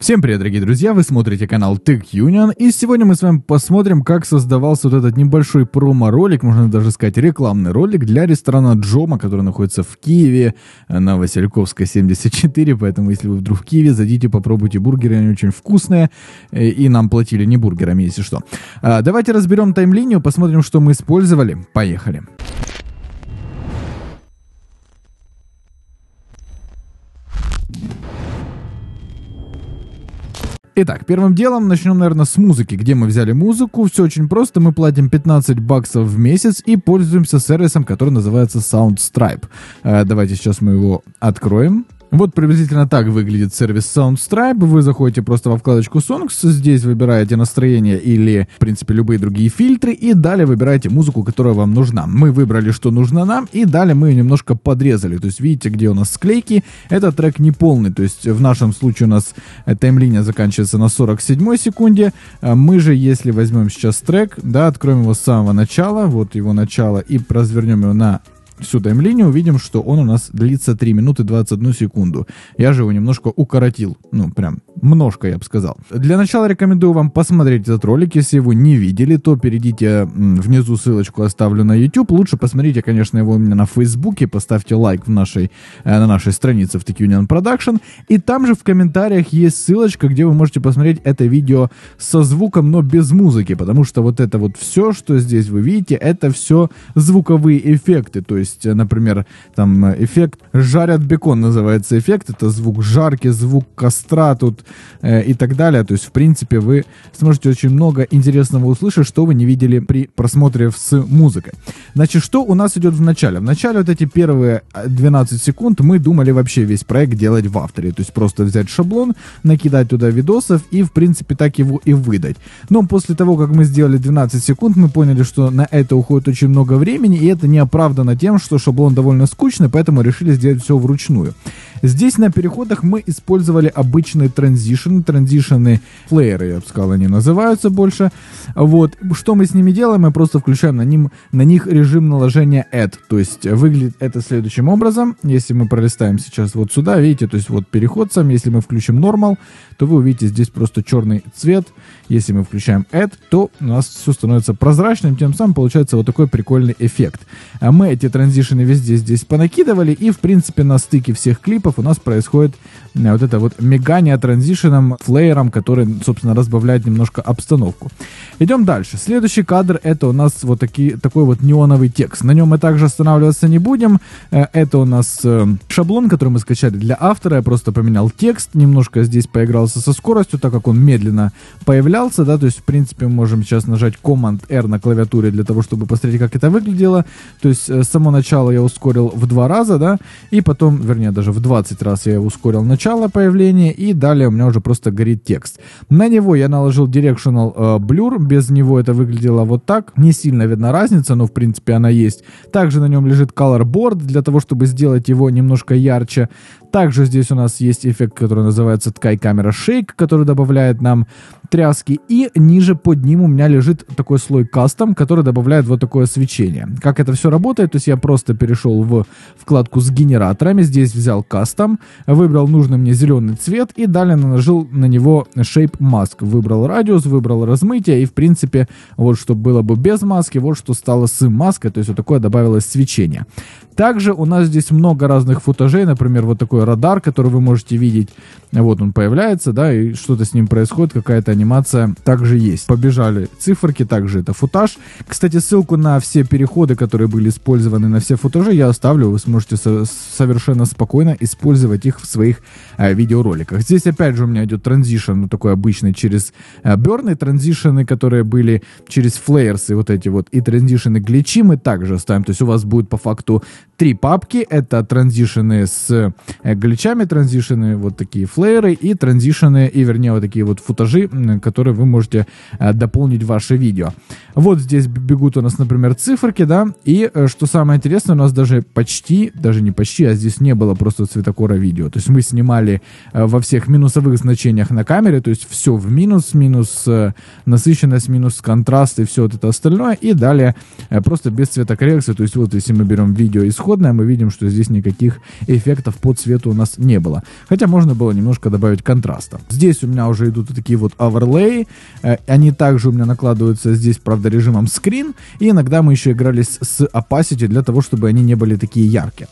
Всем привет, дорогие друзья, вы смотрите канал Tech Union, и сегодня мы с вами посмотрим, как создавался вот этот небольшой промо-ролик, можно даже сказать рекламный ролик для ресторана Джома, который находится в Киеве, э, на Васильковской 74, поэтому если вы вдруг в Киеве, зайдите, попробуйте бургеры, они очень вкусные, э, и нам платили не бургерами, если что. А, давайте разберем тайм-линию, посмотрим, что мы использовали. Поехали. Поехали. Итак, первым делом начнем, наверное, с музыки. Где мы взяли музыку? Все очень просто. Мы платим 15 баксов в месяц и пользуемся сервисом, который называется SoundStripe. Э, давайте сейчас мы его откроем. Вот приблизительно так выглядит сервис Soundstripe. Вы заходите просто во вкладочку Songs, здесь выбираете настроение или, в принципе, любые другие фильтры, и далее выбираете музыку, которая вам нужна. Мы выбрали, что нужно нам, и далее мы ее немножко подрезали. То есть видите, где у нас склейки. Этот трек не полный, то есть в нашем случае у нас э, таймлиния заканчивается на 47 секунде. А мы же, если возьмем сейчас трек, да, откроем его с самого начала, вот его начало, и развернем его на всю таймлинию, увидим, что он у нас длится 3 минуты 21 секунду. Я же его немножко укоротил. Ну, прям, множко, я бы сказал. Для начала рекомендую вам посмотреть этот ролик. Если его не видели, то перейдите внизу ссылочку оставлю на YouTube. Лучше посмотрите, конечно, его у меня на Фейсбуке. Поставьте лайк в нашей, э, на нашей странице в Tech Union Production. И там же в комментариях есть ссылочка, где вы можете посмотреть это видео со звуком, но без музыки. Потому что вот это вот все, что здесь вы видите, это все звуковые эффекты. То есть есть, э, например, там э, эффект «жарят бекон» называется эффект, это звук жарки, звук костра тут э, и так далее. То есть, в принципе, вы сможете очень много интересного услышать, что вы не видели при просмотре с музыкой. Значит, что у нас идет в начале? В начале вот эти первые 12 э, секунд мы думали вообще весь проект делать в авторе, то есть просто взять шаблон, накидать туда видосов и, в принципе, так его и выдать. Но после того, как мы сделали 12 секунд, мы поняли, что на это уходит очень много времени, и это не оправдано тем, что шаблон довольно скучный, поэтому решили сделать все вручную. Здесь на переходах мы использовали обычные транзишены, транзишены флееры, я бы сказал, они называются больше. Вот, что мы с ними делаем, мы просто включаем на, ним, на них режим наложения add, то есть выглядит это следующим образом. Если мы пролистаем сейчас вот сюда, видите, то есть вот переход сам, если мы включим normal, то вы увидите здесь просто черный цвет. Если мы включаем Add, то у нас все становится прозрачным, тем самым получается вот такой прикольный эффект. А мы эти транзишены везде здесь понакидывали, и в принципе на стыке всех клипов у нас происходит э, вот это вот мигание транзишеном, флеером, который, собственно, разбавляет немножко обстановку. Идем дальше. Следующий кадр это у нас вот такие, такой вот неоновый текст. На нем мы также останавливаться не будем. Э, это у нас э, шаблон, который мы скачали для автора. Я просто поменял текст, немножко здесь поиграл справился со скоростью, так как он медленно появлялся, да, то есть, в принципе, мы можем сейчас нажать Command-R на клавиатуре для того, чтобы посмотреть, как это выглядело, то есть, э, само начало я ускорил в два раза, да, и потом, вернее, даже в 20 раз я ускорил начало появления, и далее у меня уже просто горит текст. На него я наложил Directional э, Blur, без него это выглядело вот так, не сильно видна разница, но, в принципе, она есть. Также на нем лежит Color Board для того, чтобы сделать его немножко ярче. Также здесь у нас есть эффект, который называется ткай камера шейк, который добавляет нам тряски. И ниже под ним у меня лежит такой слой кастом, который добавляет вот такое свечение. Как это все работает, то есть я просто перешел в вкладку с генераторами, здесь взял кастом, выбрал нужный мне зеленый цвет и далее наложил на него shape mask. Выбрал радиус, выбрал размытие и в принципе вот что было бы без маски, вот что стало с маской, то есть вот такое добавилось свечение. Также у нас здесь много разных футажей, например, вот такой такой радар, который вы можете видеть. Вот он появляется, да, и что-то с ним происходит, какая-то анимация также есть. Побежали циферки, также это футаж. Кстати, ссылку на все переходы, которые были использованы на все футажи, я оставлю. Вы сможете со- совершенно спокойно использовать их в своих э, видеороликах. Здесь опять же у меня идет транзишн, ну такой обычный, через э, берны, транзишены, которые были через флеерсы вот эти вот, и транзишены гличи мы также оставим. То есть у вас будет по факту три папки. Это транзишены с э, Э, гличами, транзишены, вот такие флееры и транзишены, и вернее вот такие вот футажи, которые вы можете э, дополнить ваше видео. Вот здесь бегут у нас, например, циферки, да, и э, что самое интересное, у нас даже почти, даже не почти, а здесь не было просто цветокора видео. То есть мы снимали во всех минусовых значениях на камере, то есть все в минус, минус насыщенность, минус контраст и все вот это остальное, и далее просто без цветокоррекции, то есть вот если мы берем видео исходное, мы видим, что здесь никаких эффектов по цвету это у нас не было. Хотя можно было немножко добавить контраста. Здесь у меня уже идут такие вот оверлей. Э, они также у меня накладываются здесь, правда, режимом скрин. И иногда мы еще игрались с opacity для того, чтобы они не были такие яркие.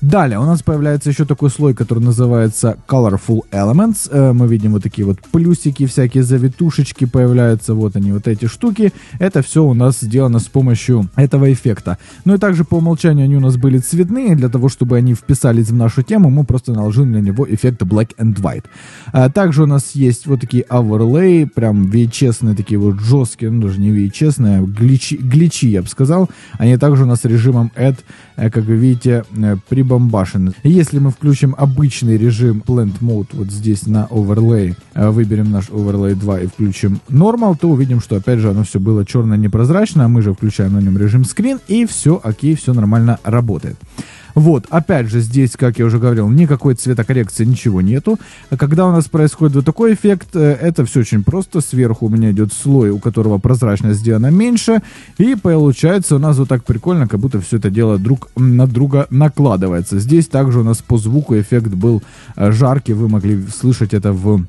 Далее у нас появляется еще такой слой, который называется Colorful Elements. Э, мы видим вот такие вот плюсики, всякие завитушечки появляются, вот они, вот эти штуки. Это все у нас сделано с помощью этого эффекта. Ну и также по умолчанию они у нас были цветные, для того, чтобы они вписались в нашу тему, мы просто наложили на него эффект Black and White. А также у нас есть вот такие overlay, прям VHS, такие вот жесткие, ну даже не VHS, а гличи, гличи, я бы сказал. Они также у нас с режимом Add, э, как вы видите, э, при прибомбашены. Если мы включим обычный режим Blend Mode вот здесь на Overlay, э, выберем наш Overlay 2 и включим Normal, то увидим, что опять же оно все было черно-непрозрачно, а мы же включаем на нем режим Screen, и все окей, все нормально работает. Вот, опять же, здесь, как я уже говорил, никакой цветокоррекции, ничего нету. Когда у нас происходит вот такой эффект, э, это все очень просто. Сверху у меня идет слой, у которого прозрачность сделана меньше, и получается у нас вот так прикольно, как будто все это дело друг на друга накладывается. Здесь также у нас по звуку эффект был э, жаркий, вы могли слышать это в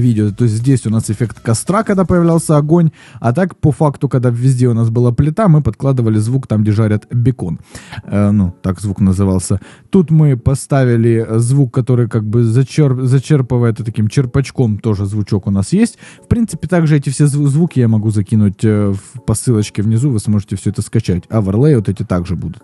видео. То есть здесь у нас эффект костра, когда появлялся огонь, а так по факту, когда везде у нас была плита, мы подкладывали звук там, где жарят бекон. Э, ну, так звук назывался. Тут мы поставили звук, который как бы зачерп, зачерпывает таким черпачком, тоже звучок у нас есть. В принципе, также эти все зв- звуки я могу закинуть э, в, по ссылочке внизу, вы сможете все это скачать. Оверлей вот эти также будут.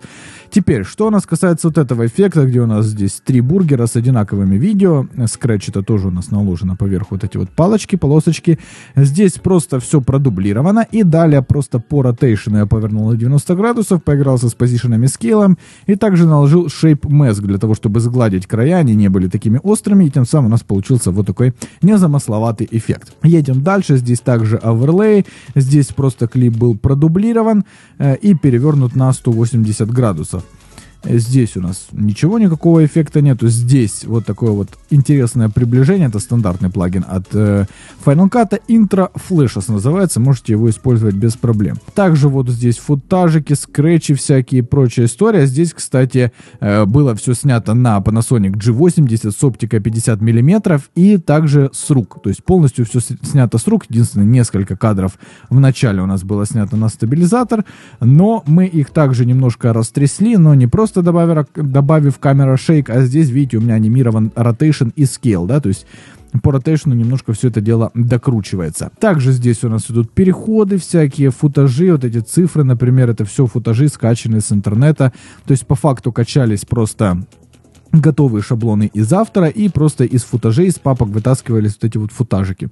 Теперь, что у нас касается вот этого эффекта, где у нас здесь три бургера с одинаковыми видео. Э, Scratch это тоже у нас наложено поверху вот эти вот палочки, полосочки. Здесь просто все продублировано. И далее просто по ротейшену я повернул на 90 градусов, поигрался с позишенами скейлом и также наложил shape mask для того, чтобы сгладить края, они не были такими острыми, и тем самым у нас получился вот такой незамысловатый эффект. Едем дальше, здесь также overlay здесь просто клип был продублирован э, и перевернут на 180 градусов. Здесь у нас ничего, никакого эффекта нету. Здесь вот такое вот интересное приближение. Это стандартный плагин от э, Final Cut. Intro Flashes называется. Можете его использовать без проблем. Также вот здесь футажики, скретчи всякие и прочая история. Здесь, кстати, э, было все снято на Panasonic G80 с оптикой 50 мм и также с рук. То есть полностью все снято с рук. Единственное, несколько кадров в начале у нас было снято на стабилизатор. Но мы их также немножко растрясли, но не просто просто добавив, добавив камера шейк, а здесь, видите, у меня анимирован ротейшн и скейл, да, то есть по ротейшну немножко все это дело докручивается. Также здесь у нас идут переходы, всякие футажи, вот эти цифры, например, это все футажи, скачанные с интернета, то есть по факту качались просто готовые шаблоны из автора и просто из футажей, из папок вытаскивались вот эти вот футажики.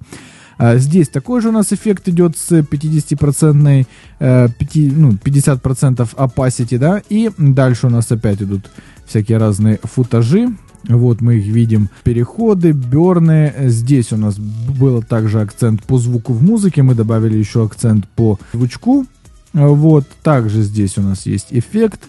А, здесь такой же у нас эффект идет с 50%, 5, э, ну, 50% opacity, да, и дальше у нас опять идут всякие разные футажи, вот мы их видим. Переходы, берны. Здесь у нас был также акцент по звуку в музыке. Мы добавили еще акцент по звучку. Вот, также здесь у нас есть эффект.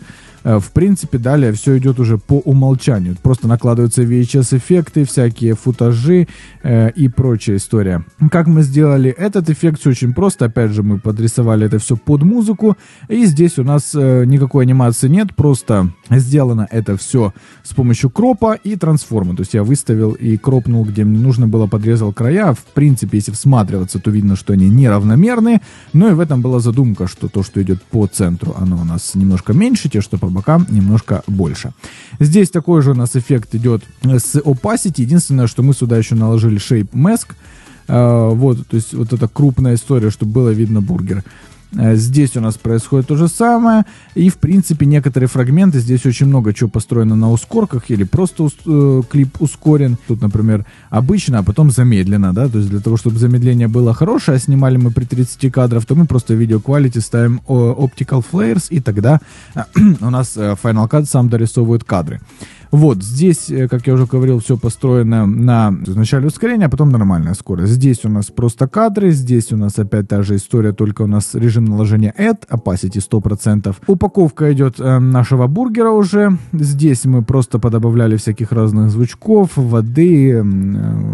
Э, в принципе, далее все идет уже по умолчанию. Просто накладываются VHS-эффекты, всякие футажи э, и прочая история. Как мы сделали этот эффект, все очень просто. Опять же, мы подрисовали это все под музыку. И здесь у нас э, никакой анимации нет, просто сделано это все с помощью кропа и трансформа. То есть я выставил и кропнул, где мне нужно было, подрезал края. В принципе, если всматриваться, то видно, что они неравномерны. Но и в этом была задумка, что то, что идет по центру, оно у нас немножко меньше, те, что по бока немножко больше. Здесь такой же у нас эффект идет с opacity. Единственное, что мы сюда еще наложили shape mask. А, вот, то есть вот эта крупная история, чтобы было видно бургер. Э, здесь у нас происходит то же самое. И, в принципе, некоторые фрагменты. Здесь очень много чего построено на ускорках или просто ус- э, клип ускорен. Тут, например, обычно, а потом замедленно, да? То есть для того, чтобы замедление было хорошее, а снимали мы при 30 кадров, то мы просто видео quality ставим optical flares, и тогда у нас э, Final Cut сам дорисовывает кадры. Вот, здесь, э, как я уже говорил, все построено на вначале ускорения, а потом нормальная скорость. Здесь у нас просто кадры, здесь у нас опять та же история, только у нас режим наложения add, opacity 100%. Упаковка идет э, нашего бургера уже. Здесь мы просто подобавляли всяких разных звучков, воды, э,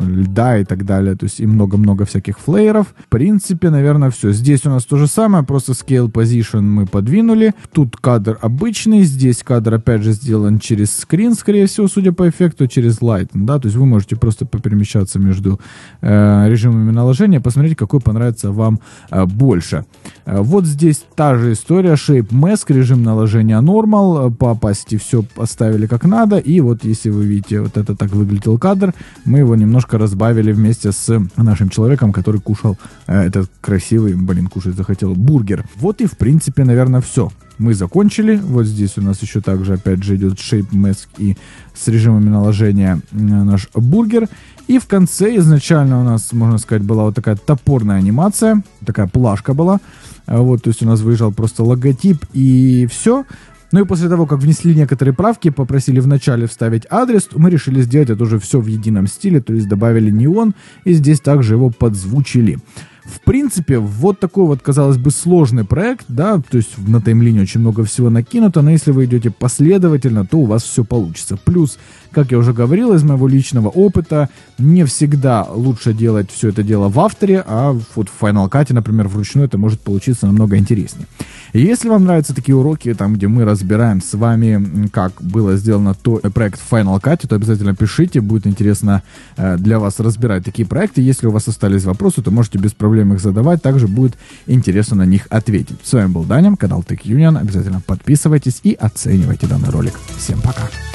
льда и так далее. То есть и много-много всяких флееров. В принципе, наверное, все. Здесь у нас то же самое, просто scale position мы подвинули. Тут кадр обычный, здесь кадр опять же сделан через скрин скорее всего, судя по эффекту, через Lighten, да, то есть вы можете просто поперемещаться между э, режимами наложения, посмотреть, какой понравится вам э, больше. Э, вот здесь та же история, Shape Mask, режим наложения Normal, э, по пасти все поставили как надо, и вот если вы видите, вот это так выглядел кадр, мы его немножко разбавили вместе с нашим человеком, который кушал э, этот красивый, блин, кушать захотел, бургер. Вот и, в принципе, наверное, все мы закончили. Вот здесь у нас еще также опять же идет Shape Mask и с режимами наложения э, наш бургер. И в конце изначально у нас, можно сказать, была вот такая топорная анимация, такая плашка была. А вот, то есть у нас выезжал просто логотип и все. Ну и после того, как внесли некоторые правки, попросили вначале вставить адрес, мы решили сделать это уже все в едином стиле, то есть добавили неон и здесь также его подзвучили. В принципе, вот такой вот, казалось бы, сложный проект, да, то есть на таймлине очень много всего накинуто, но если вы идете последовательно, то у вас все получится. Плюс, как я уже говорил, из моего личного опыта, не всегда лучше делать все это дело в авторе, а вот в Final Cut, например, вручную это может получиться намного интереснее. Если вам нравятся такие уроки, там, где мы разбираем с вами, как было сделано то э, проект в Final Cut, то обязательно пишите, будет интересно э, для вас разбирать такие проекты. Если у вас остались вопросы, то можете без проблем проблем их задавать, также будет интересно на них ответить. С вами был Даня, канал Тик Юнион. Обязательно подписывайтесь и оценивайте данный ролик. Всем пока!